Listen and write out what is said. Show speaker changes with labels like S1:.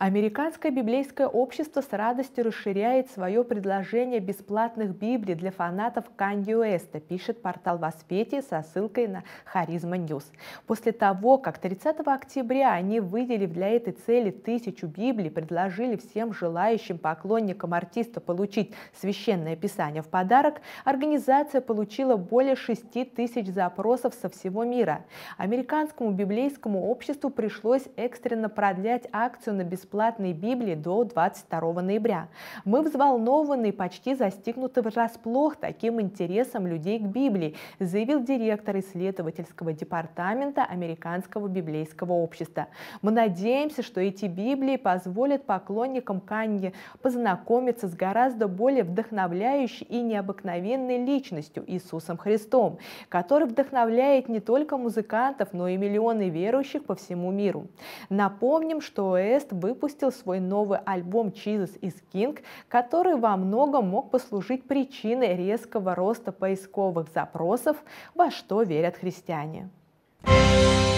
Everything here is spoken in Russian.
S1: Американское библейское общество с радостью расширяет свое предложение бесплатных Библий для фанатов Канье Уэста, пишет портал «Воспетие» со ссылкой на Харизма Ньюс. После того, как 30 октября они выделив для этой цели тысячу Библий, предложили всем желающим поклонникам артиста получить священное писание в подарок, организация получила более 6 тысяч запросов со всего мира. Американскому библейскому обществу пришлось экстренно продлять акцию на бесплатную бесплатной Библии до 22 ноября. Мы взволнованы и почти застигнуты врасплох таким интересом людей к Библии, заявил директор исследовательского департамента Американского библейского общества. Мы надеемся, что эти Библии позволят поклонникам Канье познакомиться с гораздо более вдохновляющей и необыкновенной личностью Иисусом Христом, который вдохновляет не только музыкантов, но и миллионы верующих по всему миру. Напомним, что ЭСТ выпустил выпустил свой новый альбом Jesus is King, который во многом мог послужить причиной резкого роста поисковых запросов, во что верят христиане. Thank you